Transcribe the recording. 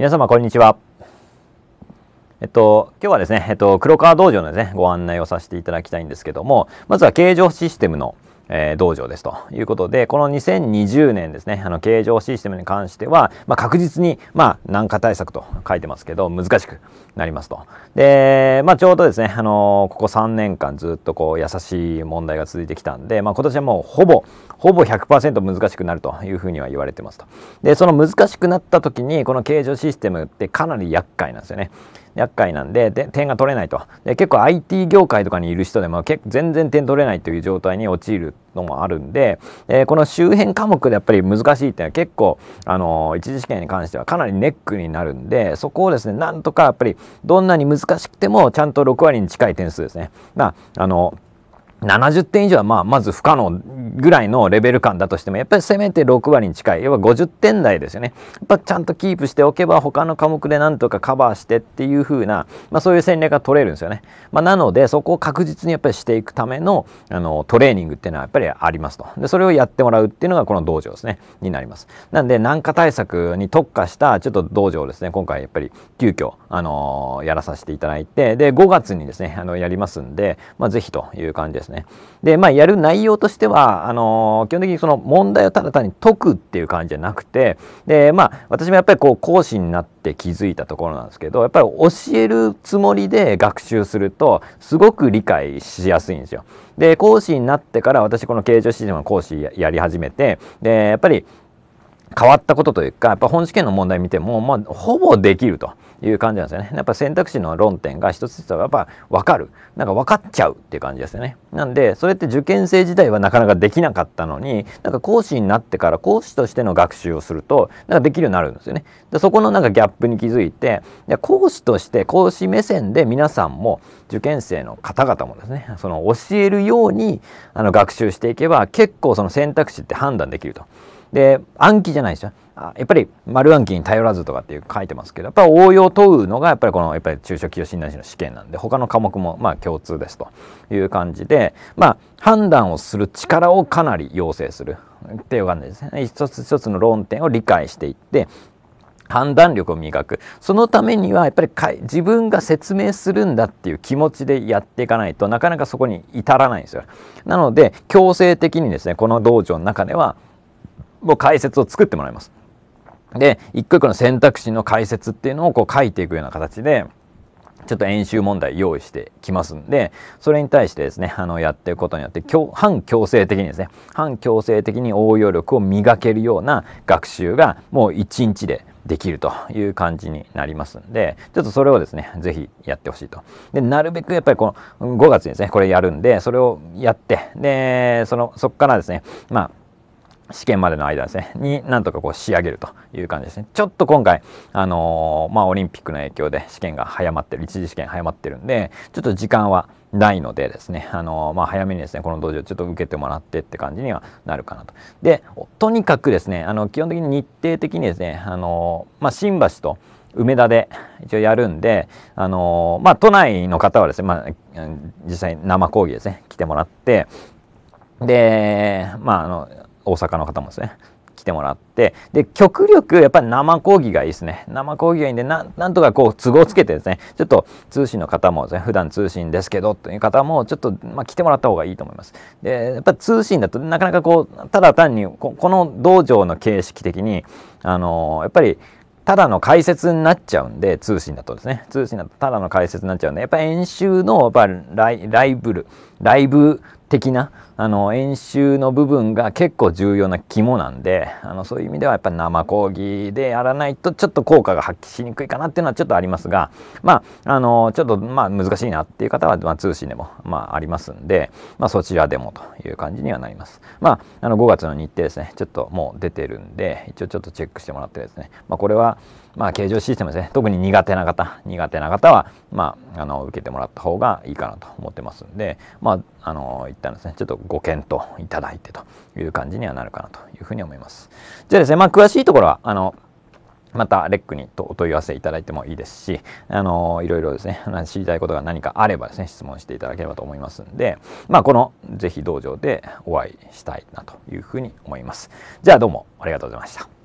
皆様こんにちは。えっと、今日はですね、えっと、黒川道場のですね、ご案内をさせていただきたいんですけども、まずは形状システムの、えー、道場ですということで、この2020年ですね、あの、形状システムに関しては、まあ、確実に、まあ、軟化対策と書いてますけど、難しくなりますと。で、まあ、ちょうどですね、あのここ3年間ずっとこう、優しい問題が続いてきたんで、まあ、今年はもうほぼ、ほぼ100%難しくなるというふうには言われてますと。で、その難しくなった時に、この形状システムってかなり厄介なんですよね。厄介なんでで点が取れないとで結構 IT 業界とかにいる人でも結全然点取れないという状態に陥るのもあるんで、えー、この周辺科目でやっぱり難しいっていうのは結構、あのー、一次試験に関してはかなりネックになるんでそこをですねなんとかやっぱりどんなに難しくてもちゃんと6割に近い点数ですね。まああのー70点以上はまあまず不可能ぐらいのレベル感だとしてもやっぱりせめて6割に近い要は50点台ですよねやっぱちゃんとキープしておけば他の科目でなんとかカバーしてっていう風な、まあ、そういう戦略が取れるんですよね、まあ、なのでそこを確実にやっぱりしていくためのあのトレーニングっていうのはやっぱりありますとでそれをやってもらうっていうのがこの道場ですねになりますなんで軟化対策に特化したちょっと道場をですね今回やっぱり急遽あのやらさせていただいてで5月にですねあのやりますんで、まあ、ぜひという感じですね。で、まあ、やる内容としては、あのー、基本的にその問題をただ単に解くっていう感じじゃなくて、で、まあ、私もやっぱりこう、講師になって気づいたところなんですけど、やっぱり教えるつもりで学習すると、すごく理解しやすいんですよ。で、講師になってから、私この形状システムの講師やり始めて、で、やっぱり、変わったことというか、やっぱ本試験の問題見ても、まあ、ほぼできると。いう感じなんですよね。やっぱ選択肢の論点が一つ一つはやっぱ分かる。なんか分かっちゃうっていう感じですよね。なんで、それって受験生自体はなかなかできなかったのに、なんか講師になってから講師としての学習をすると、なんかできるようになるんですよね。でそこのなんかギャップに気づいて、講師として講師目線で皆さんも受験生の方々もですね、その教えるようにあの学習していけば結構その選択肢って判断できると。で暗記じゃないですよやっぱり丸暗記に頼らずとかっていう書いてますけどやっぱ応用を問うのがやっぱりこのやっぱり中小企業診断士の試験なんで他の科目もまあ共通ですという感じでまあ判断をする力をかなり要請するっていう感じですね一つ一つの論点を理解していって判断力を磨くそのためにはやっぱりか自分が説明するんだっていう気持ちでやっていかないとなかなかそこに至らないんですよなので強制的にですねこの道場の中ではもう解説を作ってもらいます。で、一個一個の選択肢の解説っていうのをこう書いていくような形で、ちょっと演習問題用意してきますんで、それに対してですね、あの、やっていくことによって、反強制的にですね、反強制的に応用力を磨けるような学習がもう一日でできるという感じになりますんで、ちょっとそれをですね、ぜひやってほしいと。で、なるべくやっぱりこの5月にですね、これやるんで、それをやって、で、その、そこからですね、まあ、試験までの間ですね、になんとかこう仕上げるという感じですね。ちょっと今回、あのー、まあ、オリンピックの影響で試験が早まってる、一次試験早まってるんで、ちょっと時間はないのでですね、あのー、まあ、早めにですね、この道場ちょっと受けてもらってって感じにはなるかなと。で、とにかくですね、あの、基本的に日程的にですね、あのー、まあ、新橋と、梅田で一応やるんで、あのまあ、都内の方はですね、まあ、実際生講義ですね、来てもらって、で、まあ、あの、大阪の方もですね来てもらってで極力やっぱり生講義がいいですね生講義がいいんでなんとかこう都合つけてですねちょっと通信の方もですね普段通信ですけどという方もちょっと、まあ、来てもらった方がいいと思いますでやっぱ通信だとなかなかこうただ単にこの道場の形式的にあのー、やっぱりただの解説になっちゃうんで通信だとですね通信だとただの解説になっちゃうんでやっぱ演習のやっぱライブルライブ的なあの演習の部分が結構重要な肝なんであのそういう意味ではやっぱり生講義でやらないとちょっと効果が発揮しにくいかなっていうのはちょっとありますがまああのちょっとまあ難しいなっていう方は、まあ、通信でも、まあ、ありますんで、まあ、そちらでもという感じにはなります。まあ、あの5月の日程ですねちょっともう出てるんで一応ちょっとチェックしてもらってですね、まあ、これはまあ、形状システムですね特に苦手な方苦手な方は、まあ、あの受けてもらった方がいいかなと思ってますんで、まあ、あのたんですねちょっとご検討いただいてという感じにはなるかなというふうに思います。じゃあですね、まあ、詳しいところは、あの、またレックにお問い合わせいただいてもいいですし、あのいろいろですね、知りたいことが何かあればですね、質問していただければと思いますんで、まあ、この是非道場でお会いしたいなというふうに思います。じゃあどうもありがとうございました。